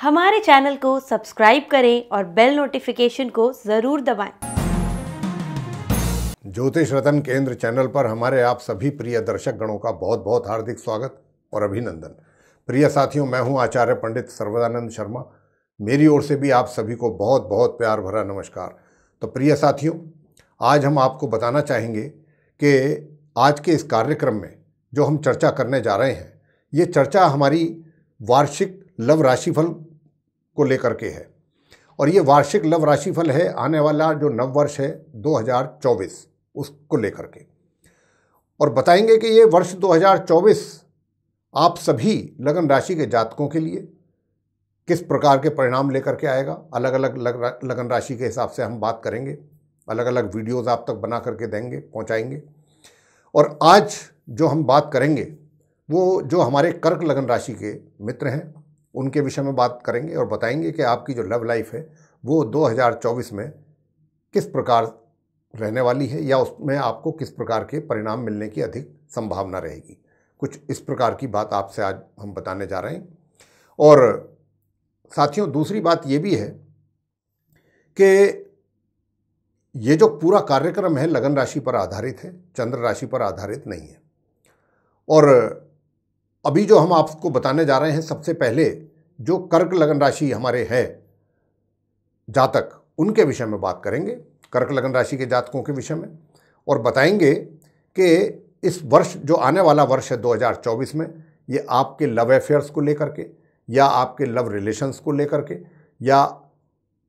हमारे चैनल को सब्सक्राइब करें और बेल नोटिफिकेशन को जरूर दबाएं। ज्योतिष रतन केंद्र चैनल पर हमारे आप सभी प्रिय दर्शक गणों का बहुत बहुत हार्दिक स्वागत और अभिनंदन प्रिय साथियों मैं हूं आचार्य पंडित सर्वदानंद शर्मा मेरी ओर से भी आप सभी को बहुत बहुत प्यार भरा नमस्कार तो प्रिय साथियों आज हम आपको बताना चाहेंगे कि आज के इस कार्यक्रम में जो हम चर्चा करने जा रहे हैं ये चर्चा हमारी वार्षिक लव राशिफल को लेकर के है और ये वार्षिक लव राशिफल है आने वाला जो नव वर्ष है 2024 उसको लेकर के और बताएंगे कि ये वर्ष 2024 आप सभी लगन राशि के जातकों के लिए किस प्रकार के परिणाम लेकर के आएगा अलग अलग लगन राशि के हिसाब से हम बात करेंगे अलग अलग वीडियोस आप तक बना करके देंगे पहुंचाएंगे और आज जो हम बात करेंगे वो जो हमारे कर्क लगन राशि के मित्र हैं उनके विषय में बात करेंगे और बताएंगे कि आपकी जो लव लाइफ है वो 2024 में किस प्रकार रहने वाली है या उसमें आपको किस प्रकार के परिणाम मिलने की अधिक संभावना रहेगी कुछ इस प्रकार की बात आपसे आज हम बताने जा रहे हैं और साथियों दूसरी बात ये भी है कि ये जो पूरा कार्यक्रम है लगन राशि पर आधारित है चंद्र राशि पर आधारित नहीं है और अभी जो हम आपको बताने जा रहे हैं सबसे पहले जो कर्क लगन राशि हमारे है जातक उनके विषय में बात करेंगे कर्क लगन राशि के जातकों के विषय में और बताएंगे कि इस वर्ष जो आने वाला वर्ष है 2024 में ये आपके लव अफेयर्स को लेकर के या आपके लव रिलेशंस को लेकर के या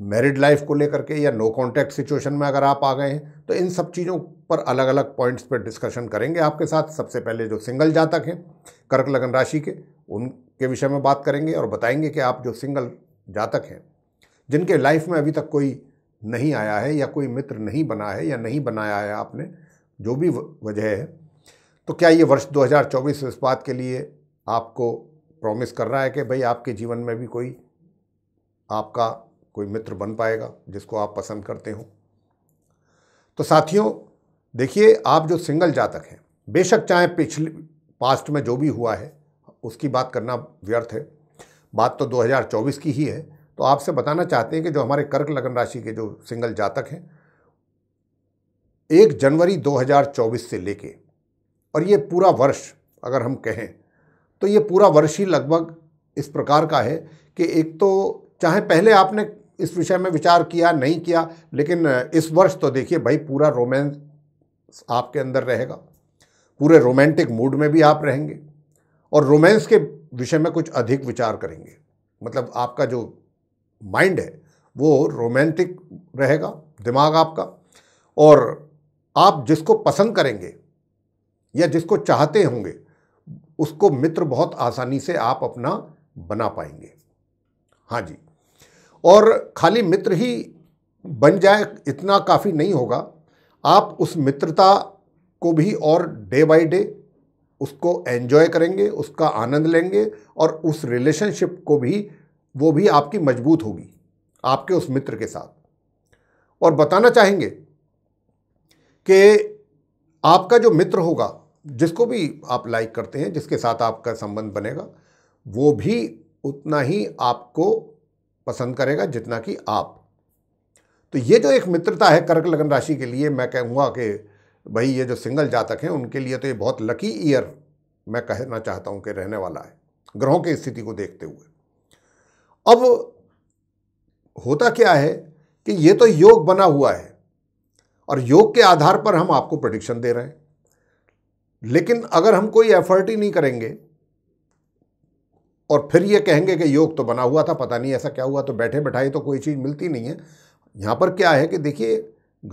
मैरिड लाइफ को लेकर के या नो कॉन्टैक्ट सिचुएशन में अगर आप आ गए हैं तो इन सब चीज़ों पर अलग अलग पॉइंट्स पर डिस्कशन करेंगे आपके साथ सबसे पहले जो सिंगल जातक हैं कर्क लगन राशि के उनके विषय में बात करेंगे और बताएंगे कि आप जो सिंगल जातक हैं जिनके लाइफ में अभी तक कोई नहीं आया है या कोई मित्र नहीं बना है या नहीं बनाया है आपने जो भी वजह है तो क्या ये वर्ष 2024 इस बात के लिए आपको प्रॉमिस कर रहा है कि भाई आपके जीवन में भी कोई आपका कोई मित्र बन पाएगा जिसको आप पसंद करते हो तो साथियों देखिए आप जो सिंगल जातक हैं बेशक चाहे पिछले पास्ट में जो भी हुआ है उसकी बात करना व्यर्थ है बात तो 2024 की ही है तो आपसे बताना चाहते हैं कि जो हमारे कर्क लगन राशि के जो सिंगल जातक हैं एक जनवरी 2024 से लेके और ये पूरा वर्ष अगर हम कहें तो ये पूरा वर्ष ही लगभग इस प्रकार का है कि एक तो चाहे पहले आपने इस विषय में विचार किया नहीं किया लेकिन इस वर्ष तो देखिए भाई पूरा रोमांस आपके अंदर रहेगा पूरे रोमांटिक मूड में भी आप रहेंगे और रोमांस के विषय में कुछ अधिक विचार करेंगे मतलब आपका जो माइंड है वो रोमांटिक रहेगा दिमाग आपका और आप जिसको पसंद करेंगे या जिसको चाहते होंगे उसको मित्र बहुत आसानी से आप अपना बना पाएंगे हाँ जी और खाली मित्र ही बन जाए इतना काफ़ी नहीं होगा आप उस मित्रता को भी और डे बाय डे उसको एन्जॉय करेंगे उसका आनंद लेंगे और उस रिलेशनशिप को भी वो भी आपकी मजबूत होगी आपके उस मित्र के साथ और बताना चाहेंगे कि आपका जो मित्र होगा जिसको भी आप लाइक करते हैं जिसके साथ आपका संबंध बनेगा वो भी उतना ही आपको पसंद करेगा जितना कि आप तो ये जो एक मित्रता है कर्क लग्न राशि के लिए मैं कहूँगा कि भाई ये जो सिंगल जातक हैं उनके लिए तो ये बहुत लकी ईयर मैं कहना चाहता हूँ कि रहने वाला है ग्रहों की स्थिति को देखते हुए अब होता क्या है कि ये तो योग बना हुआ है और योग के आधार पर हम आपको प्रडिक्शन दे रहे हैं लेकिन अगर हम कोई एफर्ट ही नहीं करेंगे और फिर ये कहेंगे कि योग तो बना हुआ था पता नहीं ऐसा क्या हुआ तो बैठे बैठाए तो कोई चीज़ मिलती नहीं है यहाँ पर क्या है कि देखिए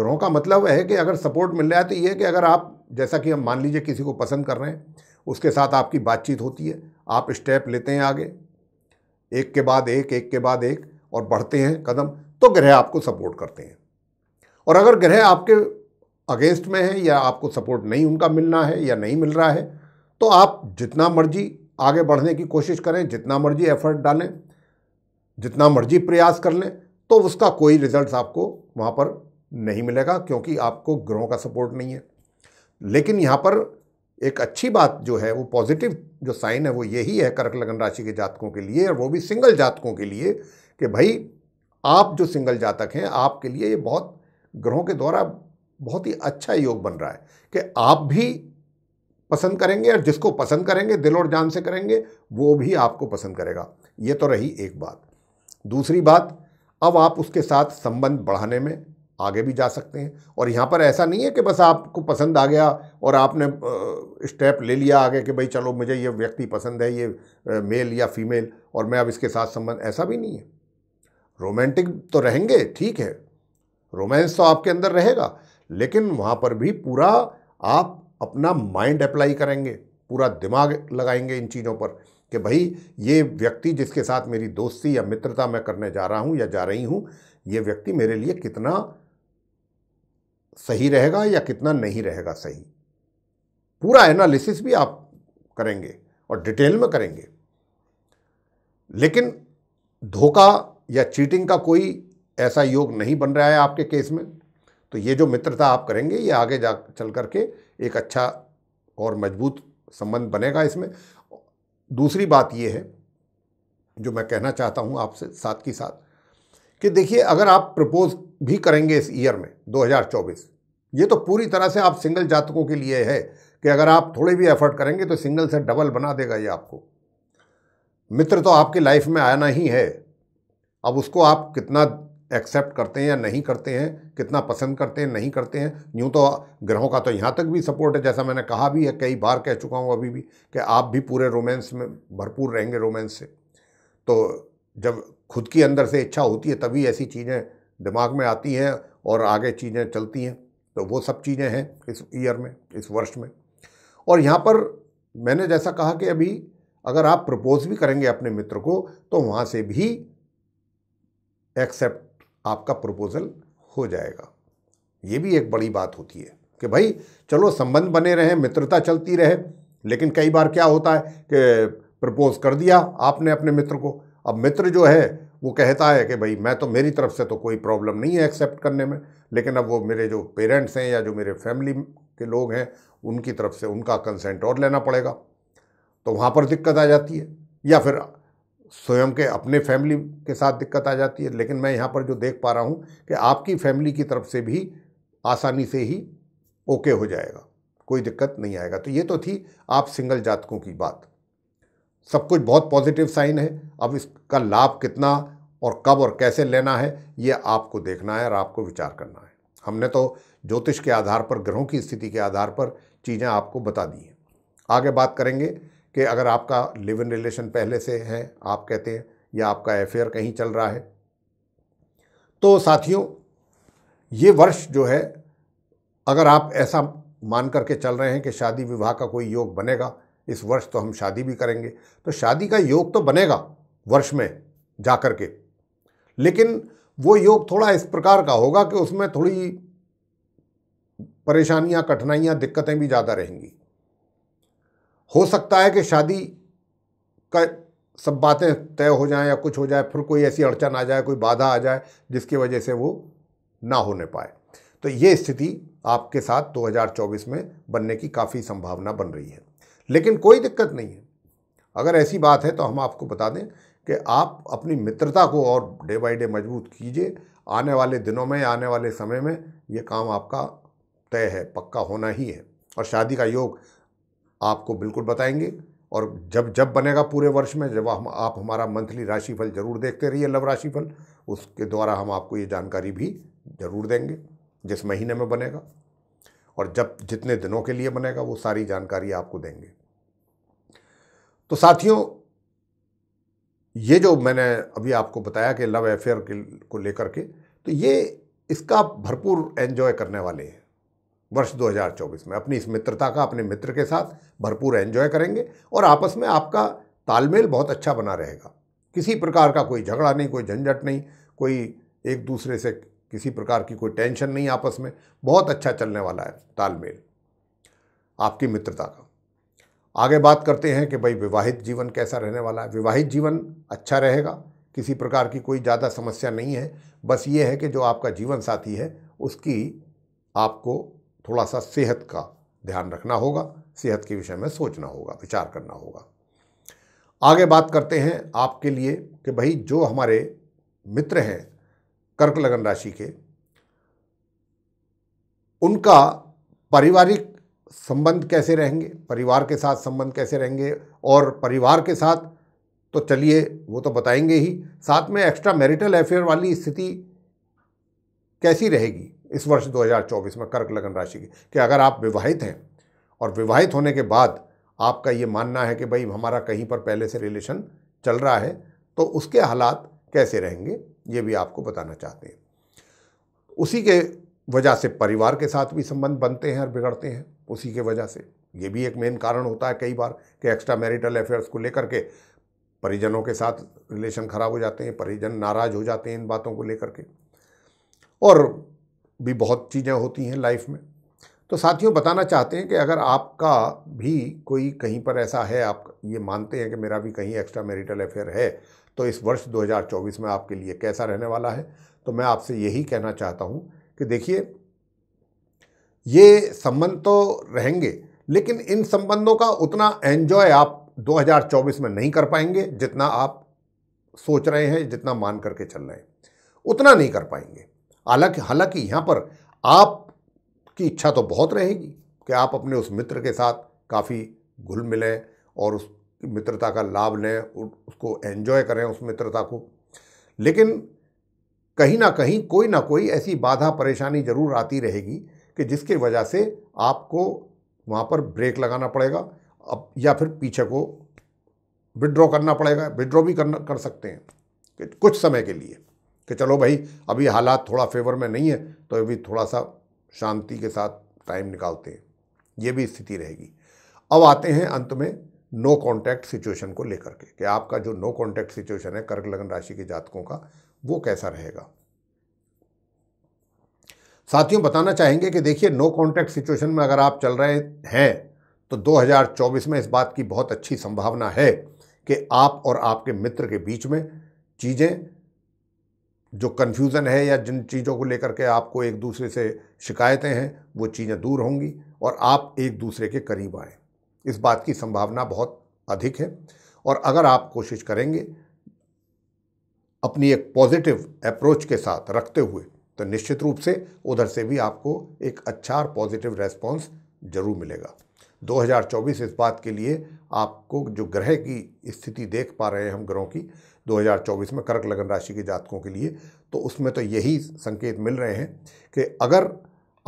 ग्रहों का मतलब है कि अगर सपोर्ट मिल रहा है तो ये है कि अगर आप जैसा कि हम मान लीजिए किसी को पसंद कर रहे हैं उसके साथ आपकी बातचीत होती है आप स्टेप लेते हैं आगे एक के बाद एक एक के बाद एक और बढ़ते हैं कदम तो ग्रह आपको सपोर्ट करते हैं और अगर ग्रह आपके अगेंस्ट में है या आपको सपोर्ट नहीं उनका मिलना है या नहीं मिल रहा है तो आप जितना मर्जी आगे बढ़ने की कोशिश करें जितना मर्जी एफर्ट डालें जितना मर्जी प्रयास कर लें तो उसका कोई रिजल्ट आपको वहाँ पर नहीं मिलेगा क्योंकि आपको ग्रहों का सपोर्ट नहीं है लेकिन यहाँ पर एक अच्छी बात जो है वो पॉजिटिव जो साइन है वो यही है कर्क लगन राशि के जातकों के लिए और वो भी सिंगल जातकों के लिए कि भाई आप जो सिंगल जातक हैं आपके लिए ये बहुत ग्रहों के द्वारा बहुत ही अच्छा योग बन रहा है कि आप भी पसंद करेंगे और जिसको पसंद करेंगे दिल और जान से करेंगे वो भी आपको पसंद करेगा ये तो रही एक बात दूसरी बात अब आप उसके साथ संबंध बढ़ाने में आगे भी जा सकते हैं और यहाँ पर ऐसा नहीं है कि बस आपको पसंद आ गया और आपने स्टेप ले लिया आगे कि भाई चलो मुझे ये व्यक्ति पसंद है ये मेल या फीमेल और मैं अब इसके साथ संबंध ऐसा भी नहीं है रोमांटिक तो रहेंगे ठीक है रोमांस तो आपके अंदर रहेगा लेकिन वहाँ पर भी पूरा आप अपना माइंड अप्लाई करेंगे पूरा दिमाग लगाएंगे इन चीज़ों पर कि भाई ये व्यक्ति जिसके साथ मेरी दोस्ती या मित्रता मैं करने जा रहा हूँ या जा रही हूँ ये व्यक्ति मेरे लिए कितना सही रहेगा या कितना नहीं रहेगा सही पूरा एनालिसिस भी आप करेंगे और डिटेल में करेंगे लेकिन धोखा या चीटिंग का कोई ऐसा योग नहीं बन रहा है आपके केस में तो ये जो मित्रता आप करेंगे ये आगे जा चल करके एक अच्छा और मजबूत संबंध बनेगा इसमें दूसरी बात ये है जो मैं कहना चाहता हूँ आपसे साथ के साथ कि देखिए अगर आप प्रपोज भी करेंगे इस ईयर में 2024 ये तो पूरी तरह से आप सिंगल जातकों के लिए है कि अगर आप थोड़े भी एफर्ट करेंगे तो सिंगल से डबल बना देगा ये आपको मित्र तो आपकी लाइफ में आना ही है अब उसको आप कितना एक्सेप्ट करते हैं या नहीं करते हैं कितना पसंद करते हैं नहीं करते हैं यूँ तो ग्रहों का तो यहाँ तक भी सपोर्ट है जैसा मैंने कहा भी है कई बार कह चुका हूँ अभी भी कि आप भी पूरे रोमांस में भरपूर रहेंगे रोमांस से तो जब खुद की अंदर से इच्छा होती है तभी ऐसी चीज़ें दिमाग में आती हैं और आगे चीज़ें चलती हैं तो वो सब चीज़ें हैं इस ईयर में इस वर्ष में और यहाँ पर मैंने जैसा कहा कि अभी अगर आप प्रपोज़ भी करेंगे अपने मित्र को तो वहाँ से भी एक्सेप्ट आपका प्रपोज़ल हो जाएगा ये भी एक बड़ी बात होती है कि भाई चलो संबंध बने रहे मित्रता चलती रहे लेकिन कई बार क्या होता है कि प्रपोज कर दिया आपने अपने मित्र को अब मित्र जो है वो कहता है कि भाई मैं तो मेरी तरफ से तो कोई प्रॉब्लम नहीं है एक्सेप्ट करने में लेकिन अब वो मेरे जो पेरेंट्स हैं या जो मेरे फैमिली के लोग हैं उनकी तरफ से उनका कंसेंट और लेना पड़ेगा तो वहाँ पर दिक्कत आ जाती है या फिर स्वयं के अपने फैमिली के साथ दिक्कत आ जाती है लेकिन मैं यहाँ पर जो देख पा रहा हूँ कि आपकी फैमिली की तरफ से भी आसानी से ही ओके हो जाएगा कोई दिक्कत नहीं आएगा तो ये तो थी आप सिंगल जातकों की बात सब कुछ बहुत पॉजिटिव साइन है अब इसका लाभ कितना और कब और कैसे लेना है ये आपको देखना है और आपको विचार करना है हमने तो ज्योतिष के आधार पर ग्रहों की स्थिति के आधार पर चीज़ें आपको बता दी हैं आगे बात करेंगे कि अगर आपका लिव इन रिलेशन पहले से है आप कहते हैं या आपका अफेयर कहीं चल रहा है तो साथियों ये वर्ष जो है अगर आप ऐसा मान करके चल रहे हैं कि शादी विवाह का कोई योग बनेगा इस वर्ष तो हम शादी भी करेंगे तो शादी का योग तो बनेगा वर्ष में जा कर के लेकिन वो योग थोड़ा इस प्रकार का होगा कि उसमें थोड़ी परेशानियां कठिनाइयां दिक्कतें भी ज़्यादा रहेंगी हो सकता है कि शादी का सब बातें तय हो जाएं या कुछ हो जाए फिर कोई ऐसी अड़चन आ जाए कोई बाधा आ जाए जिसकी वजह से वो ना होने पाए तो ये स्थिति आपके साथ 2024 में बनने की काफ़ी संभावना बन रही है लेकिन कोई दिक्कत नहीं है अगर ऐसी बात है तो हम आपको बता दें कि आप अपनी मित्रता को और डे बाई डे मजबूत कीजिए आने वाले दिनों में आने वाले समय में ये काम आपका तय है पक्का होना ही है और शादी का योग आपको बिल्कुल बताएंगे और जब जब बनेगा पूरे वर्ष में जब हम आप हमारा मंथली राशिफल जरूर देखते रहिए लव राशिफल उसके द्वारा हम आपको ये जानकारी भी जरूर देंगे जिस महीने में बनेगा और जब जितने दिनों के लिए बनेगा वो सारी जानकारी आपको देंगे तो साथियों ये जो मैंने अभी आपको बताया कि लव अफेयर को लेकर के तो ये इसका भरपूर एन्जॉय करने वाले हैं वर्ष 2024 में अपनी इस मित्रता का अपने मित्र के साथ भरपूर एंजॉय करेंगे और आपस में आपका तालमेल बहुत अच्छा बना रहेगा किसी प्रकार का कोई झगड़ा नहीं कोई झंझट नहीं कोई एक दूसरे से किसी प्रकार की कोई टेंशन नहीं आपस में बहुत अच्छा चलने वाला है तालमेल आपकी मित्रता का आगे बात करते हैं कि भाई विवाहित जीवन कैसा रहने वाला है विवाहित जीवन अच्छा रहेगा किसी प्रकार की कोई ज़्यादा समस्या नहीं है बस ये है कि जो आपका जीवन साथी है उसकी आपको थोड़ा सा सेहत का ध्यान रखना होगा सेहत के विषय में सोचना होगा विचार करना होगा आगे बात करते हैं आपके लिए कि भाई जो हमारे मित्र हैं कर्क लगन राशि के उनका पारिवारिक संबंध कैसे रहेंगे परिवार के साथ संबंध कैसे रहेंगे और परिवार के साथ तो चलिए वो तो बताएंगे ही साथ में एक्स्ट्रा मैरिटल अफेयर वाली स्थिति कैसी रहेगी इस वर्ष 2024 में कर्क लगन राशि की कि अगर आप विवाहित हैं और विवाहित होने के बाद आपका ये मानना है कि भाई हमारा कहीं पर पहले से रिलेशन चल रहा है तो उसके हालात कैसे रहेंगे ये भी आपको बताना चाहते हैं उसी के वजह से परिवार के साथ भी संबंध बनते हैं और बिगड़ते हैं उसी के वजह से ये भी एक मेन कारण होता है कई बार कि एक्स्ट्रा मैरिटल अफेयर्स को लेकर के परिजनों के साथ रिलेशन खराब हो जाते हैं परिजन नाराज हो जाते हैं इन बातों को लेकर के और भी बहुत चीज़ें होती हैं लाइफ में तो साथियों बताना चाहते हैं कि अगर आपका भी कोई कहीं पर ऐसा है आप ये मानते हैं कि मेरा भी कहीं एक्स्ट्रा मैरिटल अफेयर है तो इस वर्ष 2024 में आपके लिए कैसा रहने वाला है तो मैं आपसे यही कहना चाहता हूँ कि देखिए ये संबंध तो रहेंगे लेकिन इन संबंधों का उतना एन्जॉय आप 2024 में नहीं कर पाएंगे जितना आप सोच रहे हैं जितना मान करके चल रहे हैं उतना नहीं कर पाएंगे हालांकि हालांकि यहाँ पर आप की इच्छा तो बहुत रहेगी कि आप अपने उस मित्र के साथ काफ़ी घुल मिलें और उस मित्रता का लाभ लें उसको एन्जॉय करें उस मित्रता को लेकिन कहीं ना कहीं कोई ना कोई ऐसी बाधा परेशानी ज़रूर आती रहेगी कि जिसके वजह से आपको वहाँ पर ब्रेक लगाना पड़ेगा अब या फिर पीछे को विड्रॉ करना पड़ेगा विड्रॉ भी करना कर सकते हैं कुछ समय के लिए कि चलो भाई अभी हालात थोड़ा फेवर में नहीं है तो अभी थोड़ा सा शांति के साथ टाइम निकालते हैं ये भी स्थिति रहेगी अब आते हैं अंत में नो कॉन्टैक्ट सिचुएशन को लेकर के कि आपका जो नो कॉन्टैक्ट सिचुएशन है कर्क लग्न राशि के जातकों का वो कैसा रहेगा साथियों बताना चाहेंगे कि देखिए नो कॉन्टैक्ट सिचुएशन में अगर आप चल रहे हैं तो 2024 में इस बात की बहुत अच्छी संभावना है कि आप और आपके मित्र के बीच में चीज़ें जो कन्फ्यूज़न है या जिन चीज़ों को लेकर के आपको एक दूसरे से शिकायतें हैं वो चीज़ें दूर होंगी और आप एक दूसरे के करीब आएँ इस बात की संभावना बहुत अधिक है और अगर आप कोशिश करेंगे अपनी एक पॉजिटिव अप्रोच के साथ रखते हुए तो निश्चित रूप से उधर से भी आपको एक अच्छा और पॉजिटिव रेस्पॉन्स जरूर मिलेगा 2024 इस बात के लिए आपको जो ग्रह की स्थिति देख पा रहे हैं हम ग्रहों की 2024 में कर्क लगन राशि के जातकों के लिए तो उसमें तो यही संकेत मिल रहे हैं कि अगर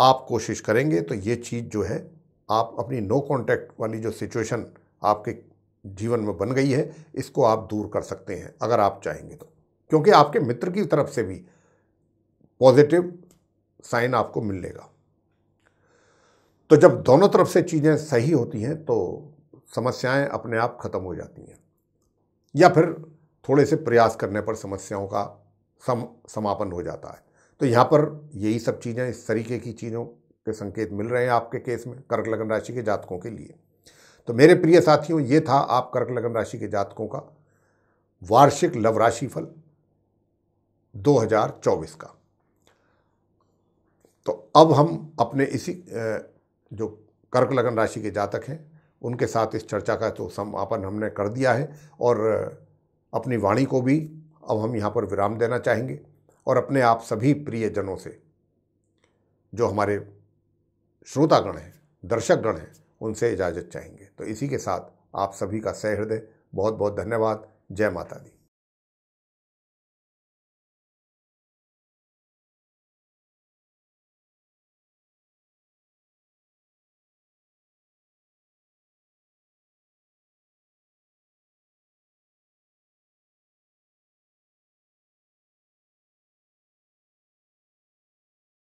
आप कोशिश करेंगे तो ये चीज़ जो है आप अपनी नो कॉन्टैक्ट वाली जो सिचुएशन आपके जीवन में बन गई है इसको आप दूर कर सकते हैं अगर आप चाहेंगे तो क्योंकि आपके मित्र की तरफ से भी पॉजिटिव साइन आपको मिलेगा तो जब दोनों तरफ से चीज़ें सही होती हैं तो समस्याएं अपने आप ख़त्म हो जाती हैं या फिर थोड़े से प्रयास करने पर समस्याओं का सम समापन हो जाता है तो यहाँ पर यही सब चीज़ें इस तरीके की चीज़ों के संकेत मिल रहे हैं आपके केस में कर्क लग्न राशि के जातकों के लिए तो मेरे प्रिय साथियों ये था आप कर्क लग्न राशि के जातकों का वार्षिक लव राशि फल 2024 का तो अब हम अपने इसी जो कर्क लगन राशि के जातक हैं उनके साथ इस चर्चा का तो समापन हमने कर दिया है और अपनी वाणी को भी अब हम यहाँ पर विराम देना चाहेंगे और अपने आप सभी प्रियजनों से जो हमारे श्रोतागण हैं दर्शकगण हैं उनसे इजाज़त चाहेंगे तो इसी के साथ आप सभी का सहृदय बहुत बहुत धन्यवाद जय माता दी